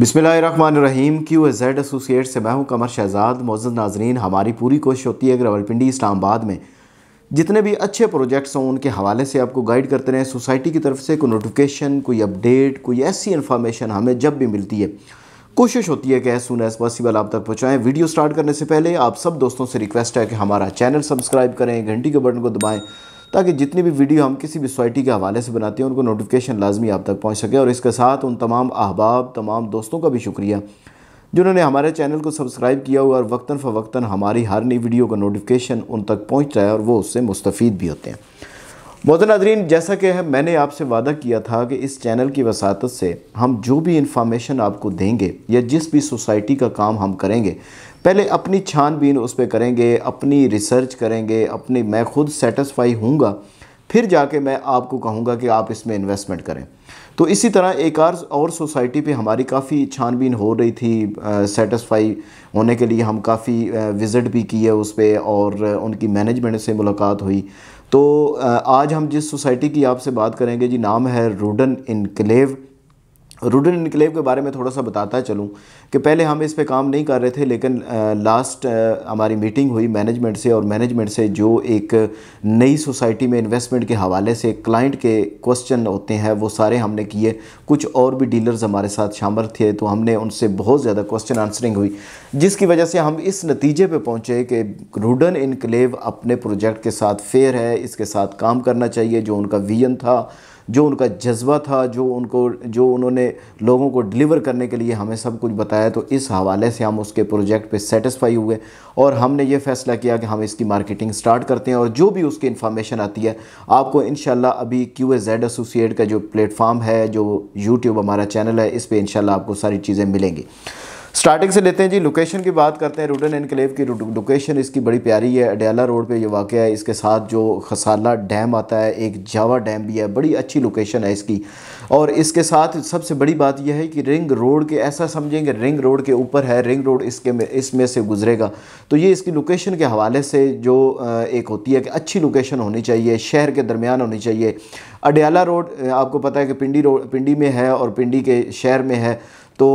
बिसमीम Q Z associate से मैं हूं कमर शहजाद मोजद नाजरीन हमारी पूरी कोशिश होती है कि रावलपिंडी इस्लामाबाद में जितने भी अच्छे प्रोजेक्ट्स हों उनके हवाले से आपको गाइड करते रहें सोसाइटी की तरफ से कोई नोटिफिकेशन कोई अपडेट कोई ऐसी इन्फॉर्मेशन हमें जब भी मिलती है कोशिश होती है कि एज सुन एज़ पॉसिबल आप तक पहुँचाएँ वीडियो स्टार्ट करने से पहले आप सब दोस्तों से रिक्वेस्ट है कि हमारा चैनल सब्सक्राइब करें घंटी के बटन को दबाएँ ताकि जितनी भी वीडियो हम किसी भी सोसाइटी के हवाले से बनाते हैं उनको नोटिफिकेशन लाजमी आप तक पहुँच सके और इसके साथ उन तमाम अहबाब तमाम दोस्तों का भी शुक्रिया जिन्होंने हमारे चैनल को सब्सक्राइब किया हुआ और वक्ता फ़वक्ता हमारी हर नई वीडियो का नोटिफिकेशन उन तक पहुँच रहा है और वो उससे मुस्तफ़ भी होते हैं नादरीन जैसा कि है मैंने आपसे वादा किया था कि इस चैनल की वसात से हम जो भी इंफॉर्मेशन आपको देंगे या जिस भी सोसाइटी का काम हम करेंगे पहले अपनी छानबीन उस पर करेंगे अपनी रिसर्च करेंगे अपनी मैं खुद सेटिस्फाई हूँगा फिर जाके मैं आपको कहूँगा कि आप इसमें इन्वेस्टमेंट करें तो इसी तरह एक और सोसाइटी पे हमारी काफ़ी छानबीन हो रही थी सेटिस्फाई होने के लिए हम काफ़ी विज़िट भी किए उस पर और उनकी मैनेजमेंट से मुलाकात हुई तो आज हम जिस सोसाइटी की आपसे बात करेंगे जी नाम है रूडन इनकलेव रूडन इनकलेव के बारे में थोड़ा सा बताता चलूँ कि पहले हम इस पे काम नहीं कर रहे थे लेकिन आ, लास्ट हमारी मीटिंग हुई मैनेजमेंट से और मैनेजमेंट से जो एक नई सोसाइटी में इन्वेस्टमेंट के हवाले से क्लाइंट के क्वेश्चन होते हैं वो सारे हमने किए कुछ और भी डीलर्स हमारे साथ शामिल थे तो हमने उनसे बहुत ज़्यादा क्वेश्चन आंसरिंग हुई जिसकी वजह से हम इस नतीजे पर पहुँचे कि रूडन इनकलेव अपने प्रोजेक्ट के साथ फेयर है इसके साथ काम करना चाहिए जो उनका विजन था जो उनका जज्बा था जो उनको जो उन्होंने लोगों को डिलीवर करने के लिए हमें सब कुछ बताया तो इस हवाले से हम उसके प्रोजेक्ट पे सेटिस्फाई हुए और हमने ये फ़ैसला किया कि हम इसकी मार्केटिंग स्टार्ट करते हैं और जो भी उसकी इन्फॉर्मेशन आती है आपको इन अभी क्यू ए जेड एसोसिएट का जो प्लेटफॉर्म है जो यूट्यूब हमारा चैनल है इस पर इनशाला आपको सारी चीज़ें मिलेंगी स्टार्टिंग से लेते हैं जी लोकेशन की बात करते हैं रूडन एनक्लेव की लोकेशन इसकी बड़ी प्यारी है अडयाला रोड पे ये वाक़ है इसके साथ जो खसाला डैम आता है एक जावा डैम भी है बड़ी अच्छी लोकेशन है इसकी और इसके साथ सबसे बड़ी बात यह है कि रिंग रोड के ऐसा समझेंगे रिंग रोड के ऊपर है रिंग रोड इसके में इसमें से गुजरेगा तो ये इसकी लोकेशन के हवाले से जो एक होती है कि अच्छी लोकेशन होनी चाहिए शहर के दरमियान होनी चाहिए अडयाला रोड आपको पता है कि पिंडी रोड पिंडी में है और पिंडी के शहर में है तो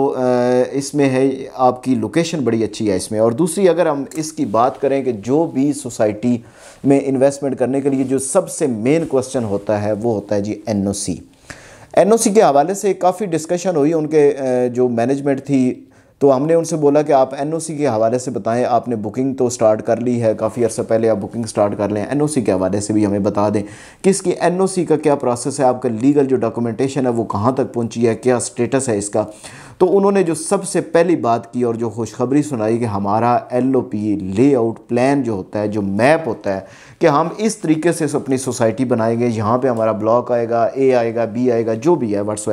इसमें है आपकी लोकेशन बड़ी अच्छी है इसमें और दूसरी अगर हम इसकी बात करें कि जो भी सोसाइटी में इन्वेस्टमेंट करने के लिए जो सबसे मेन क्वेश्चन होता है वो होता है जी एनओसी एनओसी के हवाले से काफ़ी डिस्कशन हुई उनके जो मैनेजमेंट थी तो हमने उनसे बोला कि आप एन के हवाले से बताएं आपने बुकिंग तो स्टार्ट कर ली है काफ़ी अर्से पहले आप बुकिंग स्टार्ट कर लें एन के हवाले से भी हमें बता दें कि इसकी एन का क्या प्रोसेस है आपका लीगल जो डॉक्यूमेंटेशन है वो कहाँ तक पहुँची है क्या स्टेटस है इसका तो उन्होंने जो सबसे पहली बात की और जो खुशखबरी सुनाई कि हमारा L O P layout plan जो होता है जो मैप होता है कि हम इस तरीके से अपनी सोसाइटी बनाएंगे यहाँ पे हमारा ब्लॉक आएगा ए आएगा बी आएगा जो भी है वट्स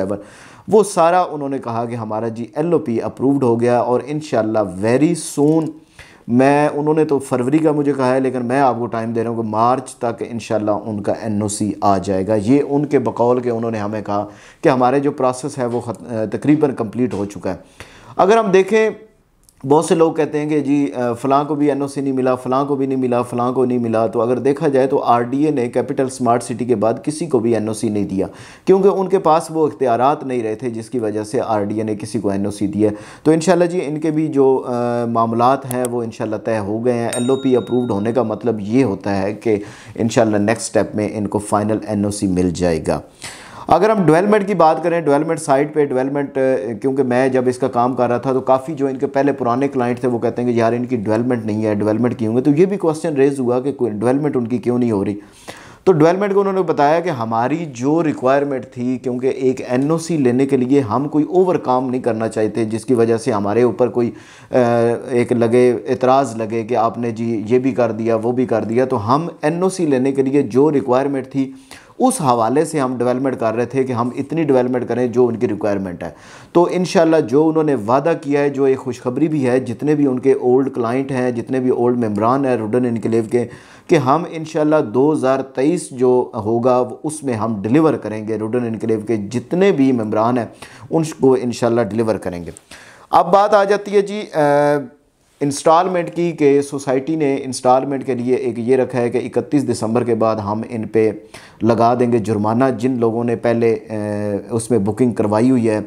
वो सारा उन्होंने कहा कि हमारा जी एल अप्रूव्ड हो गया और इन वेरी सोन मैं उन्होंने तो फरवरी का मुझे कहा है लेकिन मैं आपको टाइम दे रहा हूँ कि मार्च तक इन उनका एन आ जाएगा ये उनके बकौल के उन्होंने हमें कहा कि हमारे जो प्रोसेस है वो तकरीबन कम्प्लीट हो चुका है अगर हम देखें बहुत से लोग कहते हैं कि जी फ़लाँ को भी एनओसी नहीं मिला फ़लाँ को भी नहीं मिला फ़लाँ को नहीं मिला तो अगर देखा जाए तो आरडीए ने कैपिटल स्मार्ट सिटी के बाद किसी को भी एनओसी नहीं दिया क्योंकि उनके पास वो इख्तियार नहीं रहे थे जिसकी वजह से आरडीए ने किसी को एनओसी दिया तो इन जी इनके भी जो मामला हैं वो इन तय हो गए हैं एल अप्रूव्ड होने का मतलब ये होता है कि इन नेक्स्ट स्टेप में इनको फ़ाइनल एन मिल जाएगा अगर हम डेवलपमेंट की बात करें डेवलपमेंट साइड पे डेवलपमेंट क्योंकि मैं जब इसका काम कर रहा था तो काफ़ी जो इनके पहले पुराने क्लाइंट थे वो कहते हैं कि यार इनकी डेवलपमेंट नहीं है डेवलपमेंट क्यों होंगे तो ये भी क्वेश्चन रेज हुआ कि डेवलपमेंट उनकी क्यों नहीं हो रही तो डेवलपमेंट को उन्होंने बताया कि हमारी जो रिक्वायरमेंट थी क्योंकि एक एन लेने के लिए हम कोई ओवर काम नहीं करना चाहते जिसकी वजह से हमारे ऊपर कोई एक लगे एतराज़ लगे कि आपने जी ये भी कर दिया वो भी कर दिया तो हम एन लेने के लिए जो रिक्वायरमेंट थी उस हवाले से हम डेवलपमेंट कर रहे थे कि हम इतनी डेवलपमेंट करें जो उनकी रिक्वायरमेंट है तो इन जो उन्होंने वादा किया है जो एक खुशखबरी भी है जितने भी उनके ओल्ड क्लाइंट हैं जितने भी ओल्ड मेम्बरान हैं रूडन इनकलेव के कि हम इन 2023 जो होगा उसमें हम डिलीवर करेंगे रूडन इनकलेव के जितने भी मम्बरान हैं उनको इन डिलीवर करेंगे अब बात आ जाती है जी आ, इंस्टॉलमेंट की के सोसाइटी ने इंस्टॉलमेंट के लिए एक ये रखा है कि 31 दिसंबर के बाद हम इन पे लगा देंगे जुर्माना जिन लोगों ने पहले उसमें बुकिंग करवाई हुई है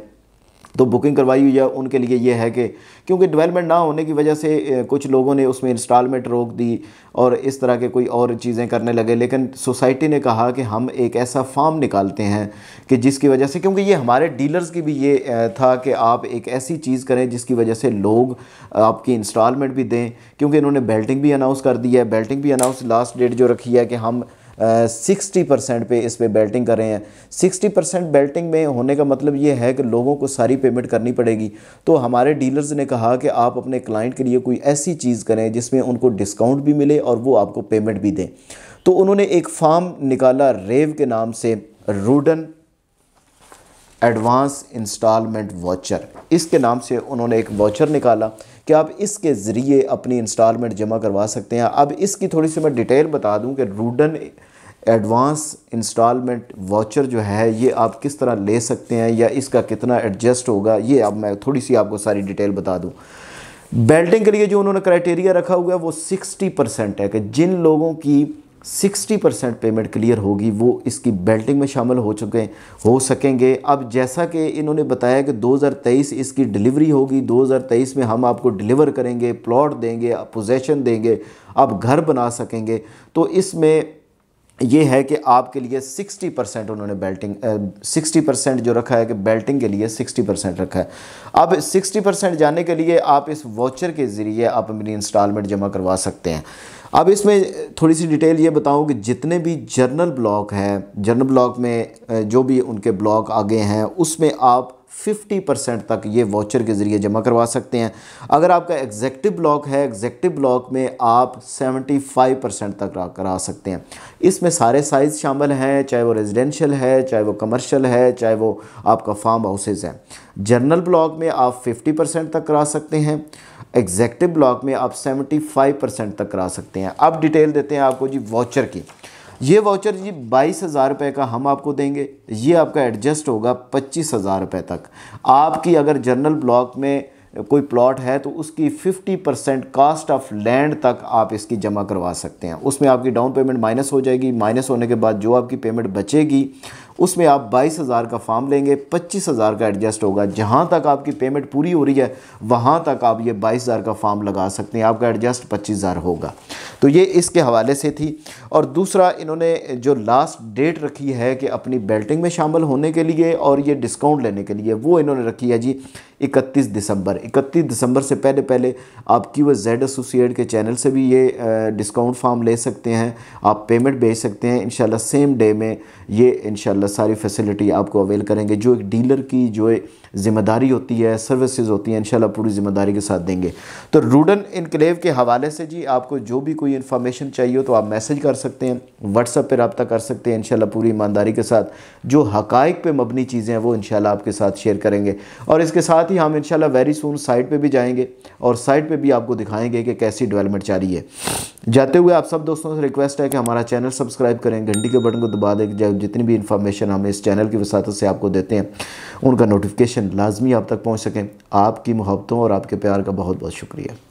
तो बुकिंग करवाई हुई है उनके लिए ये है कि क्योंकि डेवलपमेंट ना होने की वजह से कुछ लोगों ने उसमें इंस्टॉलमेंट रोक दी और इस तरह के कोई और चीज़ें करने लगे लेकिन सोसाइटी ने कहा कि हम एक ऐसा फॉर्म निकालते हैं कि जिसकी वजह से क्योंकि ये हमारे डीलर्स की भी ये था कि आप एक ऐसी चीज़ करें जिसकी वजह से लोग आपकी इंस्टॉलमेंट भी दें क्योंकि इन्होंने बेल्टिंग भी अनाउंस कर दी है बेल्टिंग भी अनाउंस लास्ट डेट जो रखी है कि हम सिक्सटी परसेंट पे इस पर बेल्टिंग कर रहे हैं सिक्सटी परसेंट बेल्टिंग में होने का मतलब ये है कि लोगों को सारी पेमेंट करनी पड़ेगी तो हमारे डीलर्स ने कहा कि आप अपने क्लाइंट के लिए कोई ऐसी चीज़ करें जिसमें उनको डिस्काउंट भी मिले और वो आपको पेमेंट भी दें तो उन्होंने एक फार्म निकाला रेव के नाम से रूडन एडवांस इंस्टॉलमेंट वाचर इसके नाम से उन्होंने एक वाचर निकाला कि आप इसके ज़रिए अपनी इंस्टॉलमेंट जमा करवा सकते हैं अब इसकी थोड़ी सी मैं डिटेल बता दूं कि रूडन एडवांस इंस्टॉलमेंट वाचर जो है ये आप किस तरह ले सकते हैं या इसका कितना एडजस्ट होगा ये अब मैं थोड़ी सी आपको सारी डिटेल बता दूँ बेल्टिंग के लिए जो उन्होंने क्राइटेरिया रखा हुआ है वो सिक्सटी परसेंट है कि जिन लोगों की 60 परसेंट पेमेंट क्लियर होगी वो इसकी बेल्टिंग में शामिल हो चुके हो सकेंगे अब जैसा कि इन्होंने बताया कि 2023 इसकी डिलीवरी होगी 2023 में हम आपको डिलीवर करेंगे प्लॉट देंगे पोजेशन देंगे आप घर बना सकेंगे तो इसमें ये है कि आपके लिए 60 परसेंट उन्होंने बेल्टिंग सिक्सटी परसेंट जो रखा है कि बेल्टिंग के लिए 60 परसेंट रखा है अब 60 परसेंट जाने के लिए आप इस वाचर के ज़रिए आप अपनी इंस्टॉलमेंट जमा करवा सकते हैं अब इसमें थोड़ी सी डिटेल ये बताऊं कि जितने भी जर्नल ब्लॉक हैं जर्नल ब्लॉक में जो भी उनके ब्लॉक आगे हैं उसमें आप फिफ्टी परसेंट तक ये वाचर के ज़रिए जमा करवा सकते हैं अगर आपका एग्जेक्टिव ब्लॉक है एग्जेक्टिव ब्लॉक में आप सेवेंटी फाइव परसेंट तक करा सकते हैं इसमें सारे साइज़ शामिल हैं चाहे वो रेजिडेंशियल है चाहे वो कमर्शियल है चाहे वो आपका फार्म हाउसेज़ है जर्नल ब्लॉक में आप फिफ्टी परसेंट तक करा सकते हैं एग्जेक्टिव ब्लॉक में आप सेवेंटी फाइव परसेंट तक करा सकते हैं अब डिटेल देते हैं आपको जी वाचर की ये वाउचर जी बाईस हज़ार रुपये का हम आपको देंगे ये आपका एडजस्ट होगा पच्चीस हज़ार रुपये तक आपकी अगर जर्नल ब्लॉक में कोई प्लॉट है तो उसकी 50 परसेंट कास्ट ऑफ लैंड तक आप इसकी जमा करवा सकते हैं उसमें आपकी डाउन पेमेंट माइनस हो जाएगी माइनस होने के बाद जो आपकी पेमेंट बचेगी उसमें आप बाईस हज़ार का फार्म लेंगे पच्चीस हज़ार का एडजस्ट होगा जहाँ तक आपकी पेमेंट पूरी हो रही है वहाँ तक आप ये बाईस हज़ार का फॉर्म लगा सकते हैं आपका एडजस्ट पच्चीस हज़ार होगा तो ये इसके हवाले से थी और दूसरा इन्होंने जो लास्ट डेट रखी है कि अपनी बेल्टिंग में शामिल होने के लिए और ये डिस्काउंट लेने के लिए वो इन्होंने रखी है जी 31 दिसंबर 31 दिसंबर से पहले पहले आप क्यू एस जेड एसोसिएट के चैनल से भी ये डिस्काउंट फार्म ले सकते हैं आप पेमेंट भेज सकते हैं इन सेम डे में ये इन सारी फैसिलिटी आपको अवेल करेंगे जो एक डीलर की जो ज़िम्मेदारी होती है सर्विसेज होती हैं इन पूरी ज़िम्मेदारी के साथ देंगे तो रूडन इनकलेव के हवाले से जी आपको जो भी कोई इन्फॉर्मेशन चाहिए तो आप मैसेज कर सकते सकते हैं व्हाट्सअप पर रबता कर सकते हैं इनशाला पूरी ईमानदारी के साथ जो हकाइक पर मबनी चीज़ें हैं वो इन आपके साथ शेयर करेंगे और इसके साथ ही हम इन वेरी सून साइट पर भी जाएंगे और साइट पर भी आपको दिखाएंगे कि कैसी डेवलपमेंट जारी है जाते हुए आप सब दोस्तों से रिक्वेस्ट है कि हमारा चैनल सब्सक्राइब करें घंटी के बटन को दबा दें जब जितनी भी इन्फॉर्मेशन हम इस चैनल की वसात से आपको देते हैं उनका नोटिफिकेशन लाजमी आप तक पहुँच सकें आपकी मोहब्बतों और आपके प्यार का बहुत बहुत शुक्रिया